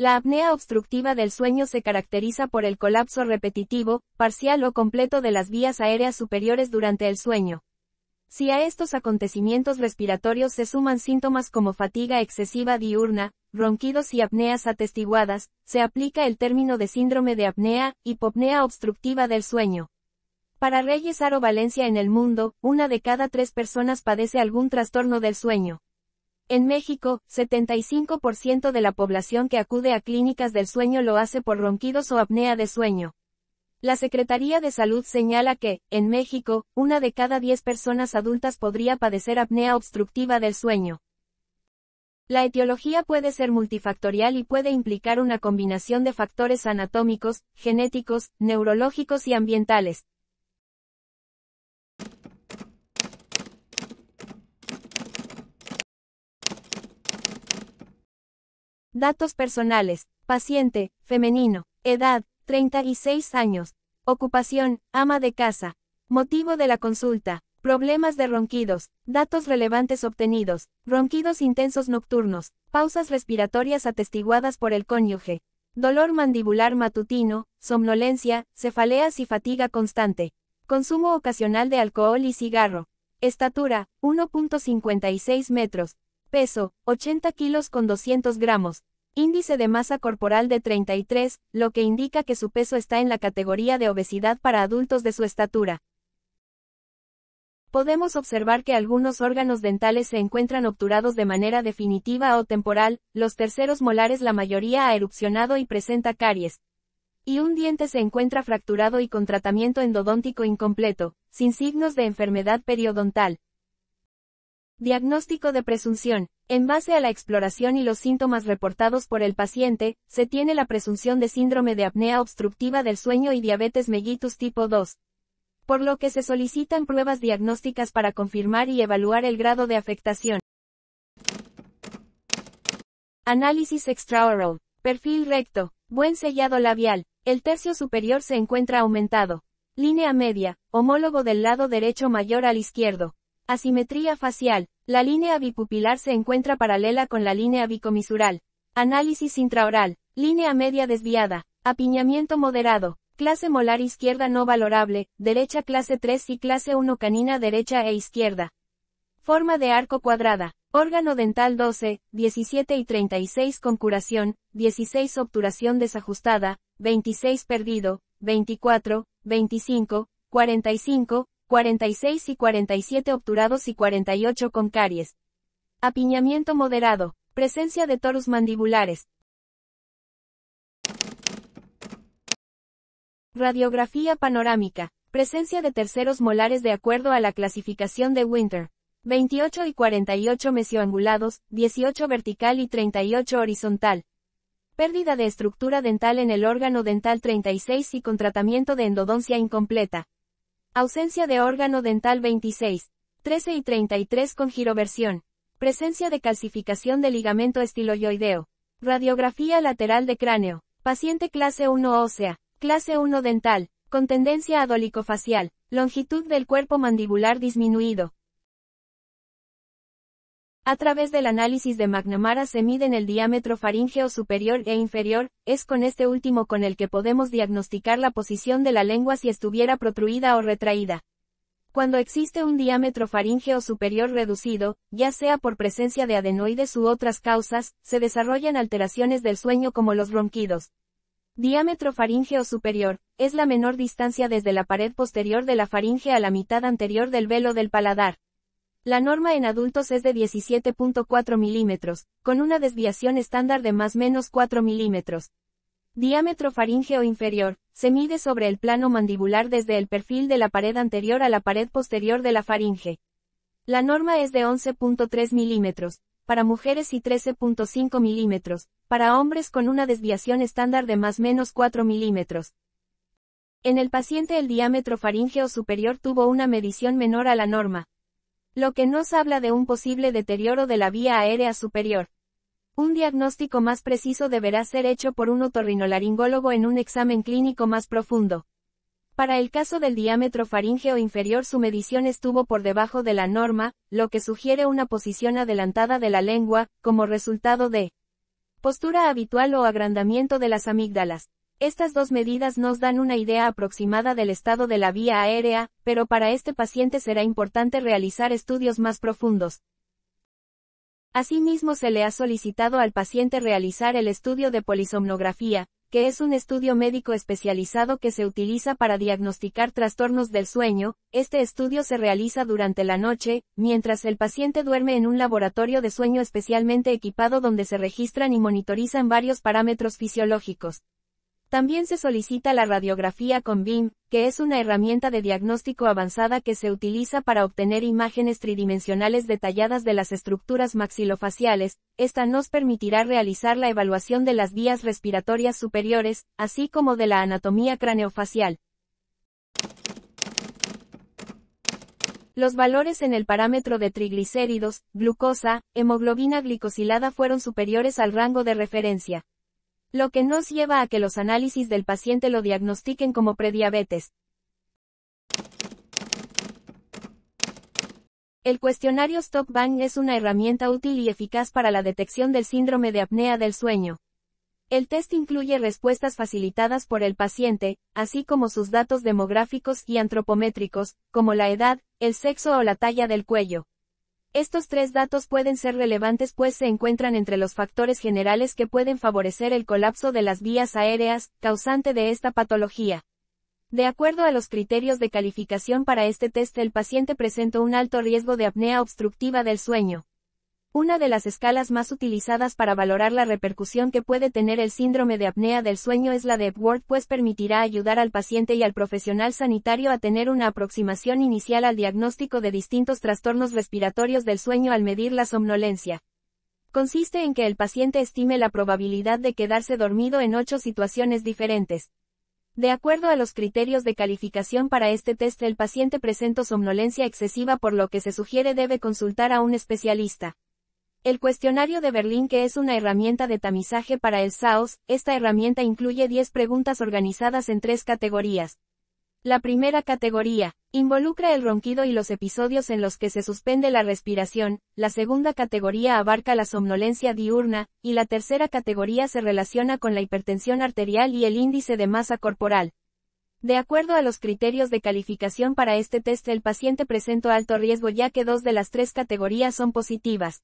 La apnea obstructiva del sueño se caracteriza por el colapso repetitivo, parcial o completo de las vías aéreas superiores durante el sueño. Si a estos acontecimientos respiratorios se suman síntomas como fatiga excesiva diurna, ronquidos y apneas atestiguadas, se aplica el término de síndrome de apnea, hipopnea obstructiva del sueño. Para Reyes Aro Valencia en el mundo, una de cada tres personas padece algún trastorno del sueño. En México, 75% de la población que acude a clínicas del sueño lo hace por ronquidos o apnea de sueño. La Secretaría de Salud señala que, en México, una de cada 10 personas adultas podría padecer apnea obstructiva del sueño. La etiología puede ser multifactorial y puede implicar una combinación de factores anatómicos, genéticos, neurológicos y ambientales, Datos personales. Paciente, femenino. Edad, 36 años. Ocupación, ama de casa. Motivo de la consulta. Problemas de ronquidos. Datos relevantes obtenidos. Ronquidos intensos nocturnos. Pausas respiratorias atestiguadas por el cónyuge. Dolor mandibular matutino, somnolencia, cefaleas y fatiga constante. Consumo ocasional de alcohol y cigarro. Estatura, 1.56 metros. Peso, 80 kilos con 200 gramos. Índice de masa corporal de 33, lo que indica que su peso está en la categoría de obesidad para adultos de su estatura. Podemos observar que algunos órganos dentales se encuentran obturados de manera definitiva o temporal, los terceros molares la mayoría ha erupcionado y presenta caries, y un diente se encuentra fracturado y con tratamiento endodóntico incompleto, sin signos de enfermedad periodontal. Diagnóstico de presunción. En base a la exploración y los síntomas reportados por el paciente, se tiene la presunción de síndrome de apnea obstructiva del sueño y diabetes mellitus tipo 2. Por lo que se solicitan pruebas diagnósticas para confirmar y evaluar el grado de afectación. Análisis extraoral. Perfil recto. Buen sellado labial. El tercio superior se encuentra aumentado. Línea media, homólogo del lado derecho mayor al izquierdo. Asimetría facial. La línea bipupilar se encuentra paralela con la línea bicomisural. Análisis intraoral. Línea media desviada. Apiñamiento moderado. Clase molar izquierda no valorable, derecha clase 3 y clase 1 canina derecha e izquierda. Forma de arco cuadrada. Órgano dental 12, 17 y 36 con curación, 16 obturación desajustada, 26 perdido, 24, 25, 45, 46 y 47 obturados y 48 con caries. Apiñamiento moderado, presencia de torus mandibulares. Radiografía panorámica, presencia de terceros molares de acuerdo a la clasificación de Winter. 28 y 48 mesioangulados, 18 vertical y 38 horizontal. Pérdida de estructura dental en el órgano dental 36 y con tratamiento de endodoncia incompleta. Ausencia de órgano dental 26, 13 y 33 con giroversión. Presencia de calcificación de ligamento estiloyoideo. Radiografía lateral de cráneo. Paciente clase 1 ósea, clase 1 dental, con tendencia adolicofacial, longitud del cuerpo mandibular disminuido, a través del análisis de Magnamara se miden el diámetro faríngeo superior e inferior, es con este último con el que podemos diagnosticar la posición de la lengua si estuviera protruida o retraída. Cuando existe un diámetro faríngeo superior reducido, ya sea por presencia de adenoides u otras causas, se desarrollan alteraciones del sueño como los ronquidos. Diámetro faríngeo superior, es la menor distancia desde la pared posterior de la faringe a la mitad anterior del velo del paladar. La norma en adultos es de 17.4 milímetros, con una desviación estándar de más menos 4 milímetros. Diámetro faríngeo inferior, se mide sobre el plano mandibular desde el perfil de la pared anterior a la pared posterior de la faringe. La norma es de 11.3 milímetros, para mujeres y 13.5 milímetros, para hombres con una desviación estándar de más menos 4 milímetros. En el paciente el diámetro faríngeo superior tuvo una medición menor a la norma, lo que nos habla de un posible deterioro de la vía aérea superior. Un diagnóstico más preciso deberá ser hecho por un otorrinolaringólogo en un examen clínico más profundo. Para el caso del diámetro faríngeo inferior su medición estuvo por debajo de la norma, lo que sugiere una posición adelantada de la lengua, como resultado de postura habitual o agrandamiento de las amígdalas. Estas dos medidas nos dan una idea aproximada del estado de la vía aérea, pero para este paciente será importante realizar estudios más profundos. Asimismo se le ha solicitado al paciente realizar el estudio de polisomnografía, que es un estudio médico especializado que se utiliza para diagnosticar trastornos del sueño, este estudio se realiza durante la noche, mientras el paciente duerme en un laboratorio de sueño especialmente equipado donde se registran y monitorizan varios parámetros fisiológicos. También se solicita la radiografía con BIM, que es una herramienta de diagnóstico avanzada que se utiliza para obtener imágenes tridimensionales detalladas de las estructuras maxilofaciales. Esta nos permitirá realizar la evaluación de las vías respiratorias superiores, así como de la anatomía craneofacial. Los valores en el parámetro de triglicéridos, glucosa, hemoglobina glicosilada fueron superiores al rango de referencia lo que nos lleva a que los análisis del paciente lo diagnostiquen como prediabetes. El cuestionario Bang es una herramienta útil y eficaz para la detección del síndrome de apnea del sueño. El test incluye respuestas facilitadas por el paciente, así como sus datos demográficos y antropométricos, como la edad, el sexo o la talla del cuello. Estos tres datos pueden ser relevantes pues se encuentran entre los factores generales que pueden favorecer el colapso de las vías aéreas, causante de esta patología. De acuerdo a los criterios de calificación para este test, el paciente presentó un alto riesgo de apnea obstructiva del sueño. Una de las escalas más utilizadas para valorar la repercusión que puede tener el síndrome de apnea del sueño es la de Epworth, pues permitirá ayudar al paciente y al profesional sanitario a tener una aproximación inicial al diagnóstico de distintos trastornos respiratorios del sueño al medir la somnolencia. Consiste en que el paciente estime la probabilidad de quedarse dormido en ocho situaciones diferentes. De acuerdo a los criterios de calificación para este test, el paciente presenta somnolencia excesiva por lo que se sugiere debe consultar a un especialista. El cuestionario de Berlín que es una herramienta de tamizaje para el SAOS, esta herramienta incluye 10 preguntas organizadas en tres categorías. La primera categoría, involucra el ronquido y los episodios en los que se suspende la respiración, la segunda categoría abarca la somnolencia diurna, y la tercera categoría se relaciona con la hipertensión arterial y el índice de masa corporal. De acuerdo a los criterios de calificación para este test el paciente presentó alto riesgo ya que dos de las tres categorías son positivas.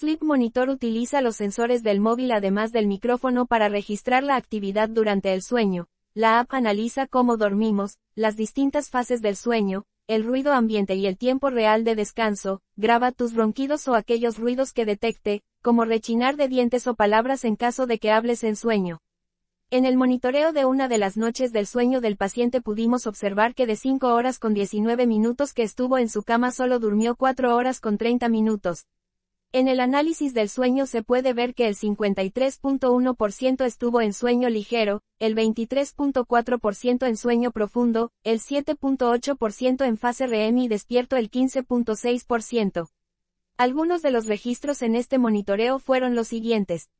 Sleep Monitor utiliza los sensores del móvil además del micrófono para registrar la actividad durante el sueño. La app analiza cómo dormimos, las distintas fases del sueño, el ruido ambiente y el tiempo real de descanso, graba tus ronquidos o aquellos ruidos que detecte, como rechinar de dientes o palabras en caso de que hables en sueño. En el monitoreo de una de las noches del sueño del paciente pudimos observar que de 5 horas con 19 minutos que estuvo en su cama solo durmió 4 horas con 30 minutos, en el análisis del sueño se puede ver que el 53.1% estuvo en sueño ligero, el 23.4% en sueño profundo, el 7.8% en fase REM y despierto el 15.6%. Algunos de los registros en este monitoreo fueron los siguientes.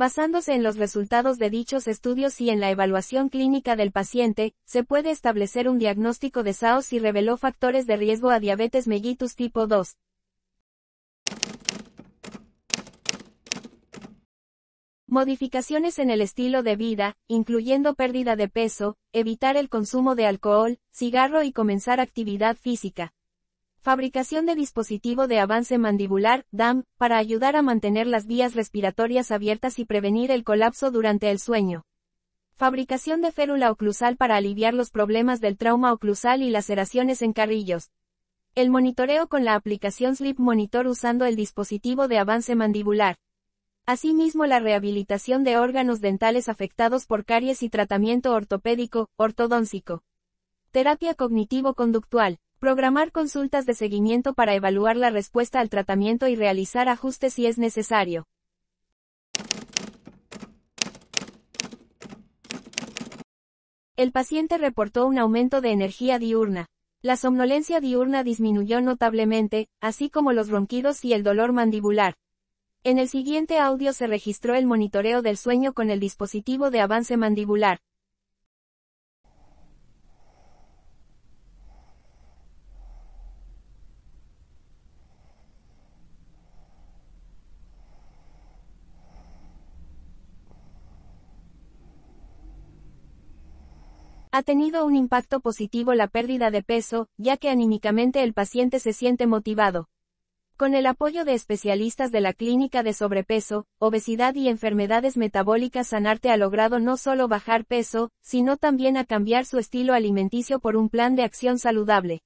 Basándose en los resultados de dichos estudios y en la evaluación clínica del paciente, se puede establecer un diagnóstico de SAO si reveló factores de riesgo a diabetes mellitus tipo 2. Modificaciones en el estilo de vida, incluyendo pérdida de peso, evitar el consumo de alcohol, cigarro y comenzar actividad física. Fabricación de dispositivo de avance mandibular, DAM, para ayudar a mantener las vías respiratorias abiertas y prevenir el colapso durante el sueño. Fabricación de férula oclusal para aliviar los problemas del trauma oclusal y laceraciones en carrillos. El monitoreo con la aplicación Sleep Monitor usando el dispositivo de avance mandibular. Asimismo, la rehabilitación de órganos dentales afectados por caries y tratamiento ortopédico, ortodóncico, Terapia cognitivo-conductual. Programar consultas de seguimiento para evaluar la respuesta al tratamiento y realizar ajustes si es necesario. El paciente reportó un aumento de energía diurna. La somnolencia diurna disminuyó notablemente, así como los ronquidos y el dolor mandibular. En el siguiente audio se registró el monitoreo del sueño con el dispositivo de avance mandibular. Ha tenido un impacto positivo la pérdida de peso, ya que anímicamente el paciente se siente motivado. Con el apoyo de especialistas de la Clínica de Sobrepeso, Obesidad y Enfermedades Metabólicas Sanarte ha logrado no solo bajar peso, sino también a cambiar su estilo alimenticio por un plan de acción saludable.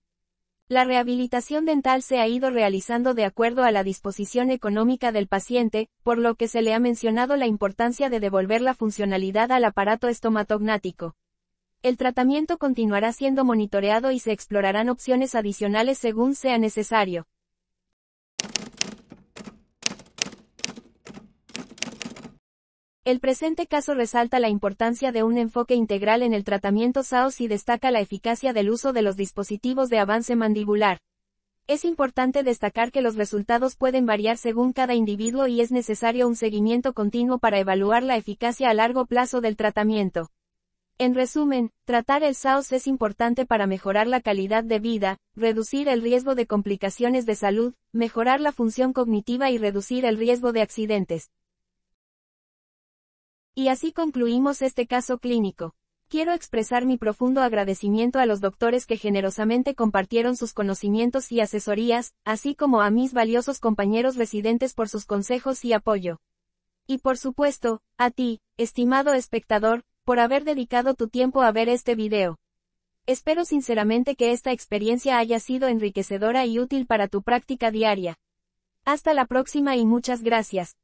La rehabilitación dental se ha ido realizando de acuerdo a la disposición económica del paciente, por lo que se le ha mencionado la importancia de devolver la funcionalidad al aparato estomatognático el tratamiento continuará siendo monitoreado y se explorarán opciones adicionales según sea necesario. El presente caso resalta la importancia de un enfoque integral en el tratamiento SAOS y destaca la eficacia del uso de los dispositivos de avance mandibular. Es importante destacar que los resultados pueden variar según cada individuo y es necesario un seguimiento continuo para evaluar la eficacia a largo plazo del tratamiento. En resumen, tratar el SAOS es importante para mejorar la calidad de vida, reducir el riesgo de complicaciones de salud, mejorar la función cognitiva y reducir el riesgo de accidentes. Y así concluimos este caso clínico. Quiero expresar mi profundo agradecimiento a los doctores que generosamente compartieron sus conocimientos y asesorías, así como a mis valiosos compañeros residentes por sus consejos y apoyo. Y por supuesto, a ti, estimado espectador, por haber dedicado tu tiempo a ver este video. Espero sinceramente que esta experiencia haya sido enriquecedora y útil para tu práctica diaria. Hasta la próxima y muchas gracias.